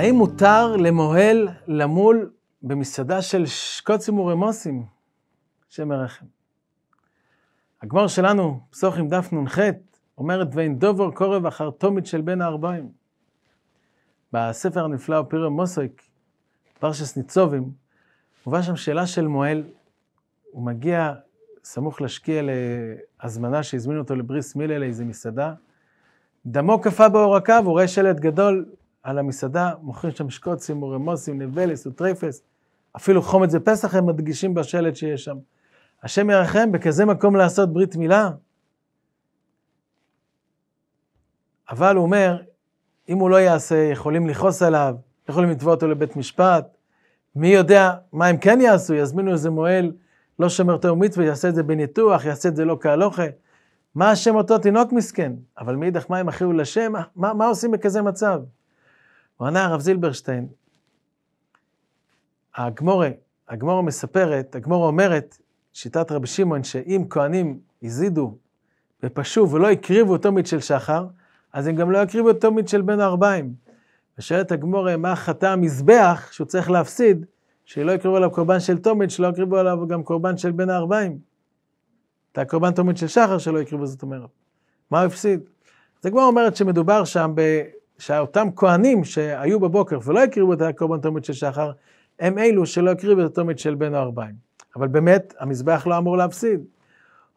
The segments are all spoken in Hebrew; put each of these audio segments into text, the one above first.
האם מותר למוהל למול במסעדה של שקוצים ורמוסים? שם הרחם. הגמר שלנו, עם דף נ"ח, אומרת, ואין דובר קורב אחר תומית של בין הארבעים. בספר הנפלא, אופירו מוסויק, פרשס ניצובים, הובא שם שאלה של מוהל, הוא מגיע סמוך להשקיע להזמנה שהזמינו אותו לבריס מילה לאיזה מסעדה, דמו קפא בעורקיו, הוא רואה שלט גדול, על המסעדה, מוכרים שם שקוצים, מורמוסים, נבלס וטרפס, אפילו חומץ בפסח הם מדגישים בשלט שיש שם. השם ירחם בכזה מקום לעשות ברית מילה? אבל הוא אומר, אם הוא לא יעשה, יכולים לכעוס עליו, יכולים לתבוע אותו לבית משפט. מי יודע מה הם כן יעשו, יזמינו איזה מוהל, לא שומר תאום מצווה, יעשה את זה בניתוח, יעשה את זה לא כהלוכה. מה השם אותו תינוק מסכן? אבל מאידך מה הם אחיו לשם? מה, מה עושים בכזה מצב? הוא ענה הרב זילברשטיין, הגמורה, הגמורה מספרת, הגמורה אומרת, שיטת רבי שמעון, שאם כהנים הזידו ופשעו ולא הקריבו תומית של שחר, אז הם גם לא יקריבו תומית של בן הארבעים. ושואלת הגמורה, מה חטא המזבח שהוא צריך להפסיד, שלא יקריבו עליו קורבן של תומית, שלא יקריבו עליו גם קורבן של בן הארבעים. את הקורבן תומית של שחר שלא יקריבו, זאת אומרת. מה הוא הפסיד? אז הגמרא אומרת שמדובר שם שאותם כהנים שהיו בבוקר ולא הקריבו את הקורבן תומית של שחר, הם אלו שלא הקריבו את התומית של בן הארבעים. אבל באמת, המזבח לא אמור להפסיד.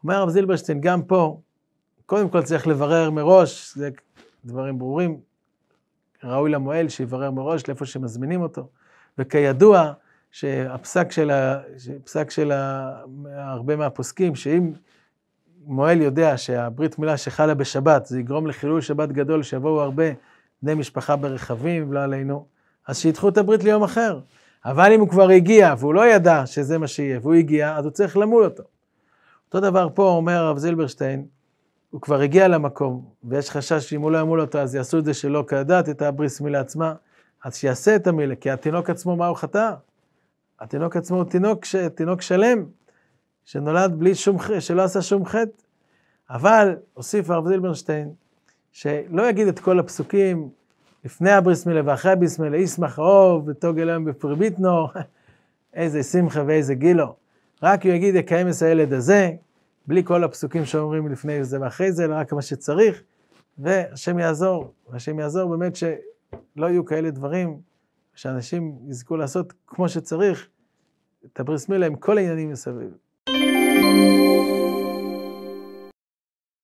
אומר הרב זילברשטיין, גם פה, קודם כל צריך לברר מראש, זה דברים ברורים, ראוי למוהל שיברר מראש לאיפה שמזמינים אותו. וכידוע, שהפסק של, ה, פסק של ה, הרבה מהפוסקים, שאם מוהל יודע שהברית מילה שחלה בשבת, זה יגרום לחילול שבת גדול, שיבואו הרבה בני משפחה ברכבים, לא עלינו, אז שידחו את הברית ליום אחר. אבל אם הוא כבר הגיע, והוא לא ידע שזה מה שיהיה, והוא הגיע, אז הוא צריך למול אותו. אותו דבר פה אומר הרב זילברשטיין, הוא כבר הגיע למקום, ויש חשש שאם הוא לא ימול אותו, אז יעשו את זה שלא כדעת, את הבריס מילה עצמה, אז שיעשה את המילה, כי התינוק עצמו, מה הוא חטא? התינוק עצמו הוא תינוק, ש... תינוק שלם, שנולד בלי שום חטא, שלא עשה שום חטא. אבל, הוסיף הרב זילברשטיין, שלא יגיד את כל הפסוקים לפני הבריס מילה ואחרי הבריס מילה, ישמח אהוב ותוגל היום בפרביטנו, איזה שמחה ואיזה גילו. רק הוא יגיד יקיים את הילד הזה, בלי כל הפסוקים שאומרים לפני זה ואחרי זה, אלא רק מה שצריך, והשם יעזור, והשם יעזור באמת שלא יהיו כאלה דברים, שאנשים יזכו לעשות כמו שצריך, את הבריס מילה עם כל העניינים מסביב.